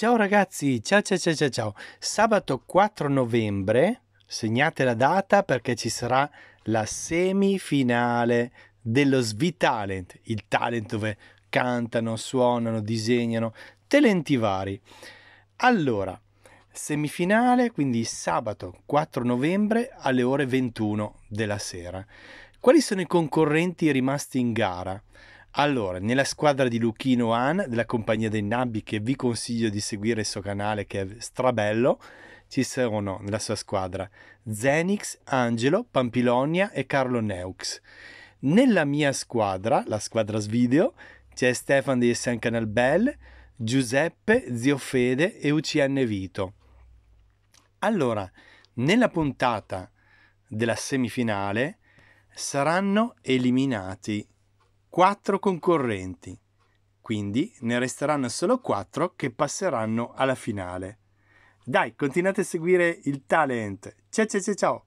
Ciao ragazzi, ciao ciao ciao ciao ciao. Sabato 4 novembre, segnate la data perché ci sarà la semifinale dello Svitalent, il talent dove cantano, suonano, disegnano, talenti vari. Allora, semifinale, quindi sabato 4 novembre alle ore 21 della sera. Quali sono i concorrenti rimasti in gara? Allora, nella squadra di Luchino Han della compagnia dei Nabbi, che vi consiglio di seguire il suo canale che è strabello, ci sono nella sua squadra Zenix, Angelo, Pampilonia e Carlo Neux. Nella mia squadra, la squadra Svideo, c'è Stefan di San Canal Bell, Giuseppe, Zio Fede e UCN Vito. Allora, nella puntata della semifinale saranno eliminati 4 concorrenti, quindi ne resteranno solo 4 che passeranno alla finale. Dai, continuate a seguire il talent. Ciao ciao ciao ciao!